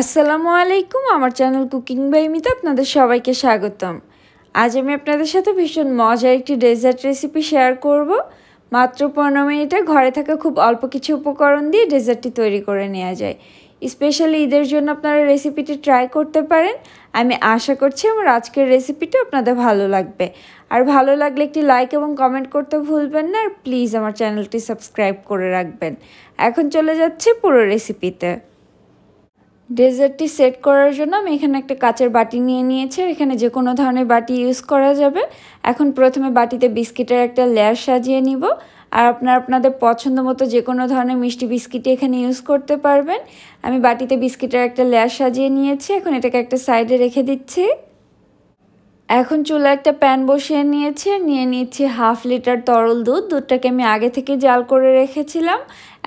আসসালামু আলাইকুম আমার চ্যানেল কুকিং বাই মিতা আপনাদের সবাইকে স্বাগতম আজ আমি আপনাদের সাথে ভীষণ মজার একটি ডেজার্ট রেসিপি শেয়ার করব মাত্র পনেরো মিনিটে ঘরে থাকা খুব অল্প কিছু উপকরণ দিয়ে ডেজার্টটি তৈরি করে নেওয়া যায় স্পেশালি ঈদের জন্য আপনারা রেসিপিটি ট্রাই করতে পারেন আমি আশা করছি আমার আজকের রেসিপিটি আপনাদের ভালো লাগবে আর ভালো লাগলে একটি লাইক এবং কমেন্ট করতে ভুলবেন না আর প্লিজ আমার চ্যানেলটি সাবস্ক্রাইব করে রাখবেন এখন চলে যাচ্ছে পুরো রেসিপিতে ডেজার্টটি সেট করার জন্য আমি এখানে একটা কাচের বাটি নিয়ে নিয়েছি এখানে যে কোনো ধরনের বাটি ইউজ করা যাবে এখন প্রথমে বাটিতে বিস্কিটের একটা লেয়ার সাজিয়ে নিব আর আপনার আপনাদের পছন্দ মতো যে কোনো ধরনের মিষ্টি বিস্কিট এখানে ইউজ করতে পারবেন আমি বাটিতে বিস্কিটের একটা লেয়ার সাজিয়ে নিয়েছি এখন এটাকে একটা সাইডে রেখে দিচ্ছি এখন চুলা একটা প্যান বসিয়ে নিয়েছি নিয়ে নিচ্ছি হাফ লিটার তরল দুধ দুধটাকে আমি আগে থেকে জাল করে রেখেছিলাম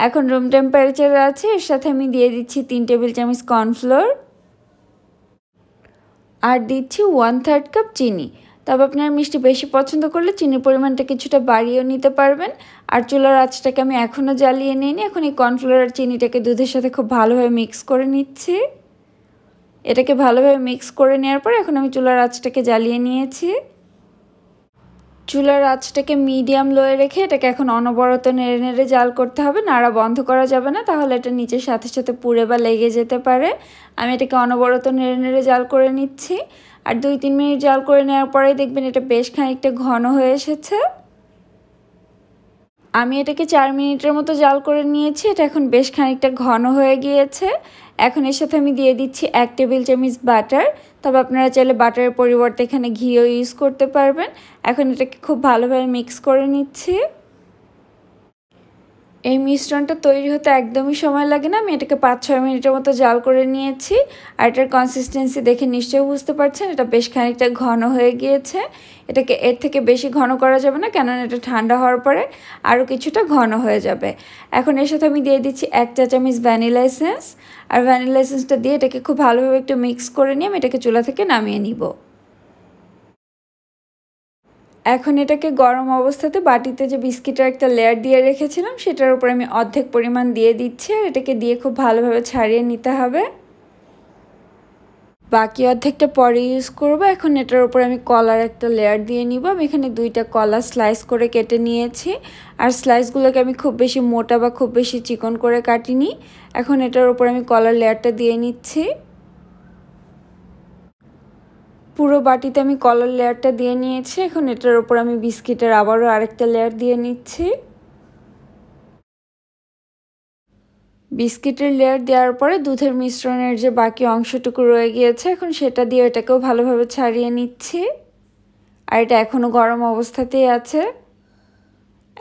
এখন রুম টেম্পারেচার আছে এর সাথে আমি দিয়ে দিচ্ছি তিন টেবিল চামচ কর্নফ্লোর আর দিচ্ছি ওয়ান থার্ড কাপ চিনি তবে আপনারা মিষ্টি বেশি পছন্দ করলে চিনির পরিমাণটা কিছুটা বাড়িয়েও নিতে পারবেন আর চুলার আঁচটাকে আমি এখনও জ্বালিয়ে নিইনি এখন এই কর্নফ্লোর আর চিনিটাকে দুধের সাথে খুব ভালোভাবে মিক্স করে নিচ্ছি এটাকে ভালোভাবে মিক্স করে নেওয়ার পর এখন আমি চুলার আঁচটাকে জ্বালিয়ে নিয়েছি চুলার আঁচটাকে মিডিয়াম লোয়ে রেখে এটাকে এখন অনবরত নেড়ে নেড়ে জাল করতে হবে নাড়া বন্ধ করা যাবে না তাহলে এটা নিচের সাথে সাথে পুড়ে বা লেগে যেতে পারে আমি এটাকে অনবরত নেড়ে নেড়ে জাল করে নিচ্ছি আর দুই তিন মিনিট জাল করে নেওয়ার পরেই দেখবেন এটা বেশ খানিকটা ঘন হয়ে এসেছে আমি এটাকে চার মিনিটের মতো জাল করে নিয়েছি এটা এখন বেশ খানিকটা ঘন হয়ে গিয়েছে এখন এর সাথে আমি দিয়ে দিচ্ছি এক টেবিল চামচ বাটার তবে আপনারা চাইলে বাটারের পরিবর্তে এখানে ঘিও ইউজ করতে পারবেন এখন এটাকে খুব ভালোভাবে মিক্স করে নিচ্ছি এই মিশ্রণটা তৈরি হতে একদমই সময় লাগে না আমি এটাকে পাঁচ ছয় মিনিটের মতো জাল করে নিয়েছি আর এটার কনসিস্টেন্সি দেখে নিশ্চয়ই বুঝতে পারছেন এটা বেশ খানিকটা ঘন হয়ে গিয়েছে এটাকে এর থেকে বেশি ঘন করা যাবে না কেননা এটা ঠান্ডা হওয়ার পরে আরও কিছুটা ঘন হয়ে যাবে এখন এর সাথে আমি দিয়ে দিচ্ছি এক চা চামচ ভ্যানিলা এসেন্স আর ভ্যানিলা এসেন্সটা দিয়ে এটাকে খুব ভালোভাবে একটু মিক্স করে নিয়ে আমি এটাকে চুলা থেকে নামিয়ে নিব এখন এটাকে গরম অবস্থাতে বাটিতে যে বিস্কিটের একটা লেয়ার দিয়ে রেখেছিলাম সেটার উপর আমি অর্ধেক পরিমাণ দিয়ে দিচ্ছি আর এটাকে দিয়ে খুব ভালোভাবে ছাড়িয়ে নিতে হবে বাকি অর্ধেকটা পরে ইউজ করব এখন এটার উপর আমি কলার একটা লেয়ার দিয়ে নিব আমি এখানে দুইটা কলা স্লাইস করে কেটে নিয়েছি আর স্লাইসগুলোকে আমি খুব বেশি মোটা বা খুব বেশি চিকন করে কাটিনি এখন এটার উপর আমি কলার লেয়ারটা দিয়ে নিচ্ছি পুরো বাটিতে আমি কলার লেয়ারটা দিয়ে নিয়েছি এখন এটার ওপর আমি বিস্কিটের আবারও আরেকটা লেয়ার দিয়ে নিচ্ছি বিস্কিটের লেয়ার দেওয়ার পরে দুধের মিশ্রণের যে বাকি অংশটুকু রয়ে গিয়েছে এখন সেটা দিয়ে এটাকেও ভালোভাবে ছাড়িয়ে নিচ্ছি আর এটা এখনও গরম অবস্থাতেই আছে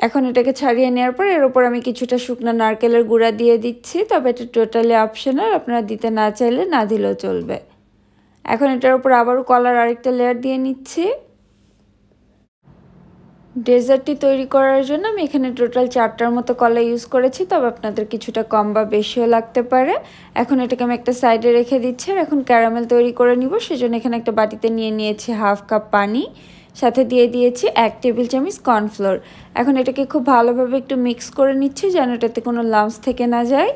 এখন এটাকে ছাড়িয়ে নেওয়ার পর এর ওপর আমি কিছুটা শুকনো নারকেলের গুঁড়া দিয়ে দিচ্ছি তবে এটা টোটালি অপশনাল আপনারা দিতে না চাইলে না দিলেও চলবে এখন এটার উপর আবারও কলার আরেকটা লেয়ার দিয়ে নিচ্ছি ডেজার্টটি তৈরি করার জন্য আমি এখানে টোটাল চারটার মতো কলা ইউজ করেছি তবে আপনাদের কিছুটা কম বা বেশিও লাগতে পারে এখন এটাকে আমি একটা সাইডে রেখে দিচ্ছি আর এখন ক্যারামেল তৈরি করে নিব সেজন্য এখানে একটা বাটিতে নিয়ে নিয়েছি হাফ কাপ পানি সাথে দিয়ে দিয়েছি এক টেবিল চামচ কর্নফ্লোর এখন এটাকে খুব ভালোভাবে একটু মিক্স করে নিচ্ছি যেন এটাতে কোনো লাঞ্চ থেকে না যায়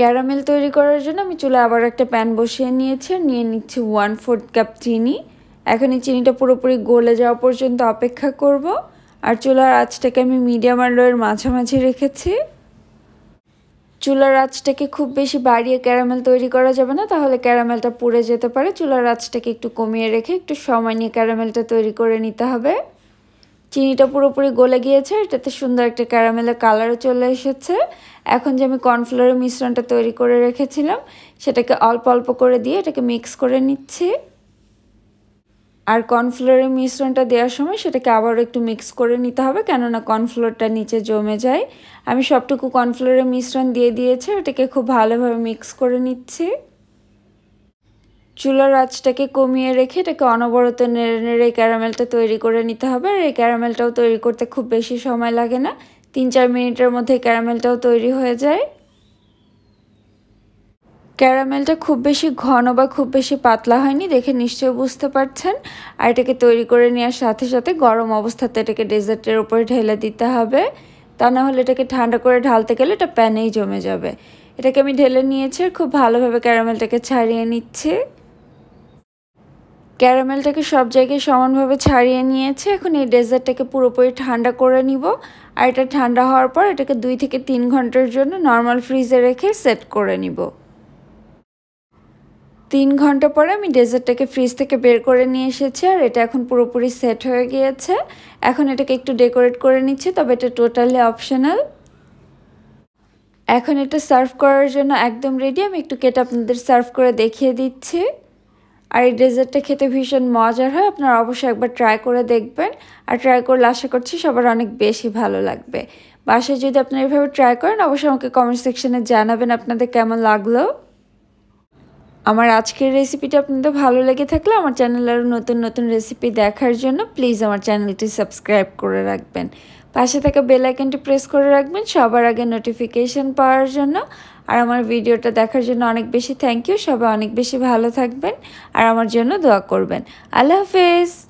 ক্যারামেল তৈরি করার জন্য আমি চুলা আবার একটা প্যান বসিয়ে নিয়েছি আর নিয়ে নিচ্ছি ওয়ান ফোর্থ কাপ চিনি এখন এই চিনিটা পুরোপুরি গলে যাওয়া পর্যন্ত অপেক্ষা করব আর চুলার আঁচটাকে আমি মিডিয়াম আর লোয়ের মাঝামাঝি রেখেছি চুলার আঁচটাকে খুব বেশি বাড়িয়ে ক্যারামেল তৈরি করা যাবে না তাহলে ক্যারামেলটা পুড়ে যেতে পারে চুলার আঁচটাকে একটু কমিয়ে রেখে একটু সময় নিয়ে ক্যারামেলটা তৈরি করে নিতে হবে চিনিটা পুরোপুরি গলে গিয়েছে এটাতে সুন্দর একটা ক্যারামেলের কালারও চলে এসেছে এখন যে আমি কর্নফ্লোরের মিশ্রণটা তৈরি করে রেখেছিলাম সেটাকে অল্প অল্প করে দিয়ে এটাকে মিক্স করে নিচ্ছি আর কর্নফ্লোরের মিশ্রণটা দেওয়ার সময় সেটাকে আবারও একটু মিক্স করে নিতে হবে কেননা কর্নফ্লোরটা নিচে জমে যায় আমি সবটুকু কর্নফ্লোরের মিশ্রণ দিয়ে দিয়েছি এটাকে খুব ভালোভাবে মিক্স করে নিচ্ছি চুলার আঁচটাকে কমিয়ে রেখে এটাকে অনবরত নেড়ে নেড়ে এই ক্যারামেলটা তৈরি করে নিতে হবে আর এই ক্যারামেলটাও তৈরি করতে খুব বেশি সময় লাগে না তিন চার মিনিটের মধ্যে ক্যারামেলটাও তৈরি হয়ে যায় ক্যারামেলটা খুব বেশি ঘন বা খুব বেশি পাতলা হয়নি দেখে নিশ্চয়ই বুঝতে পারছেন আর এটাকে তৈরি করে নেওয়ার সাথে সাথে গরম অবস্থাতে এটাকে ডেজার্টের উপরে ঢেলে দিতে হবে তা না হলে এটাকে ঠান্ডা করে ঢালতে গেলে এটা প্যানেই জমে যাবে এটাকে আমি ঢেলে নিয়েছি খুব ভালোভাবে ক্যারামেলটাকে ছাড়িয়ে নিচ্ছে ক্যারামেলটাকে সব জায়গায় সমানভাবে ছাড়িয়ে নিয়েছে এখন এই ডেজার্টটাকে পুরোপুরি ঠান্ডা করে নিব আর এটা ঠান্ডা হওয়ার পর এটাকে দুই থেকে তিন ঘন্টার জন্য নর্মাল ফ্রিজে রেখে সেট করে নিব তিন ঘন্টা পরে আমি ডেজার্টটাকে ফ্রিজ থেকে বের করে নিয়ে এসেছি আর এটা এখন পুরোপুরি সেট হয়ে গিয়েছে এখন এটাকে একটু ডেকোরেট করে নিচ্ছি তবে এটা টোটালি অপশনাল এখন এটা সার্ভ করার জন্য একদম রেডি আমি একটু কেটে আপনাদের সার্ভ করে দেখিয়ে দিচ্ছি আর এই ডেজার্টটা খেতে ভীষণ মজার হয় আপনারা অবশ্যই একবার ট্রাই করে দেখবেন আর ট্রাই করলে আশা করছি সবার অনেক বেশি ভালো লাগবে বাসায় যদি আপনারা এভাবে ট্রাই করেন অবশ্যই আমাকে কমেন্ট সেকশানে জানাবেন আপনাদের কেমন লাগলো আমার আজকের রেসিপিটা আপনাদের ভালো লেগে থাকলে আমার চ্যানেল আরও নতুন নতুন রেসিপি দেখার জন্য প্লিজ আমার চ্যানেলটি সাবস্ক্রাইব করে রাখবেন পাশে থাকা বেল প্রেস করে রাখবেন সবার আগে নোটিফিকেশান পাওয়ার জন্য আর আমার ভিডিওটা দেখার জন্য অনেক বেশি থ্যাংক ইউ সবাই অনেক বেশি ভালো থাকবেন আর আমার জন্য দোয়া করবেন আল্লাহ হাফেজ